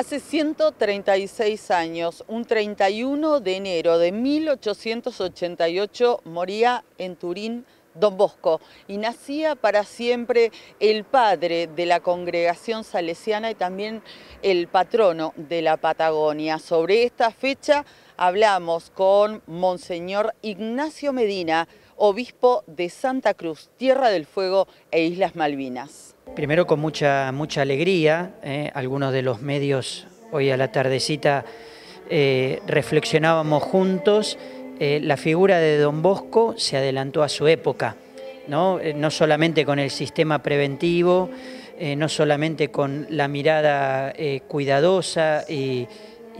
Hace 136 años, un 31 de enero de 1888, moría en Turín Don Bosco y nacía para siempre el padre de la congregación salesiana y también el patrono de la Patagonia. Sobre esta fecha hablamos con Monseñor Ignacio Medina, obispo de Santa Cruz, Tierra del Fuego e Islas Malvinas. Primero con mucha, mucha alegría, eh, algunos de los medios hoy a la tardecita eh, reflexionábamos juntos, eh, la figura de Don Bosco se adelantó a su época, no, no solamente con el sistema preventivo, no solamente con la mirada cuidadosa y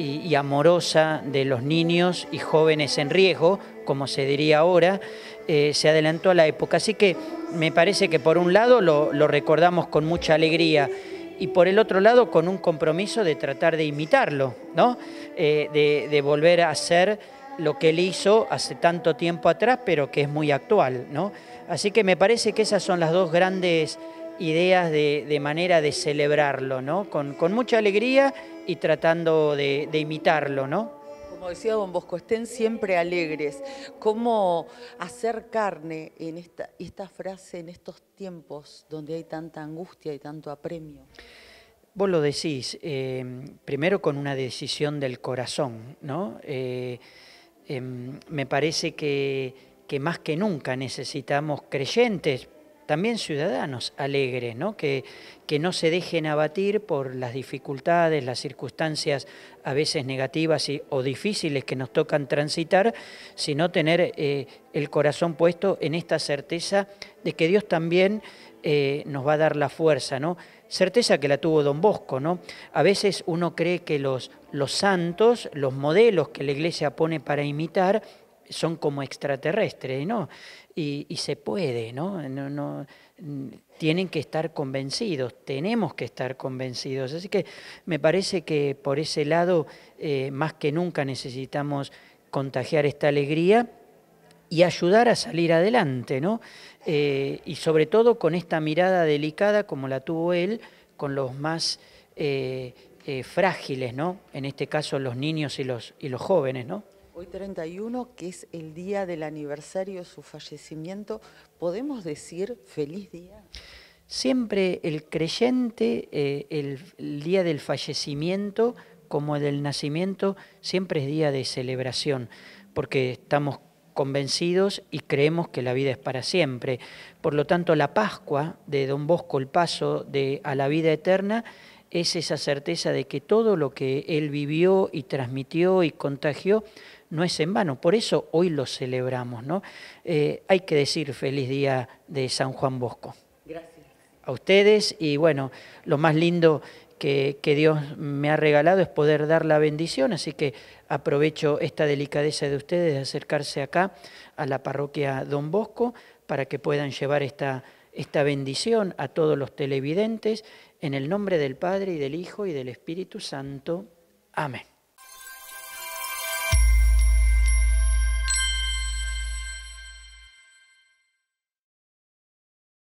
y, amorosa de los niños y jóvenes en riesgo, como se diría ahora, eh, se adelantó a la época. Así que me parece que por un lado lo, recordamos con mucha alegría y por el otro lado con un compromiso de tratar de imitarlo, ¿no? Eh, de, volver a hacer lo que él hizo hace tanto tiempo atrás, pero que es muy actual. ¿no? Así que me parece que esas son las dos grandes ideas de, manera de celebrarlo, ¿no? con mucha alegría y tratando de, imitarlo, ¿no? como decía don Bosco, estén siempre alegres. ¿Cómo hacer carne en esta, esta, frase en estos tiempos donde hay tanta angustia y tanto apremio? Vos lo decís, eh, primero con una decisión del corazón, ¿no? Eh, em, me parece que, que más que nunca necesitamos creyentes, también ciudadanos alegres, ¿no? Que, que no se dejen abatir por las dificultades, las circunstancias a veces negativas o difíciles que nos tocan transitar, sino tener eh, el corazón puesto en esta certeza de que Dios también eh, nos va a dar la fuerza, ¿no? Certeza que la tuvo don Bosco, ¿no? A veces uno cree que los, los santos, los modelos que la iglesia pone para imitar, son como extraterrestres, ¿no? Y, se puede, ¿no? No, no Tienen que estar convencidos, tenemos que estar convencidos. Así que me parece que por ese lado, eh, más que nunca necesitamos contagiar esta alegría y ayudar a salir adelante, ¿no? Eh, y sobre todo con esta mirada delicada como la tuvo él, con los más... Eh, frágiles, ¿no? En este caso los niños y los, y los jóvenes, ¿no? Hoy 31, que es el día del aniversario de su fallecimiento, ¿podemos decir feliz día? Siempre el creyente, eh, el, día del fallecimiento como el del nacimiento, siempre es día de celebración, porque estamos convencidos y creemos que la vida es para siempre. Por lo tanto, la Pascua de Don Bosco, el paso de, a la vida eterna, es esa certeza de que todo lo que él vivió y transmitió y contagió no es en vano. Por eso hoy lo celebramos, ¿no? Eh, hay que decir feliz día de San Juan Bosco. Gracias. A ustedes y bueno, lo más lindo que, que, Dios me ha regalado es poder dar la bendición, así que aprovecho esta delicadeza de ustedes de acercarse acá a la parroquia Don Bosco para que puedan llevar esta, esta bendición a todos los televidentes en el nombre del Padre y del Hijo y del Espíritu Santo. Amén.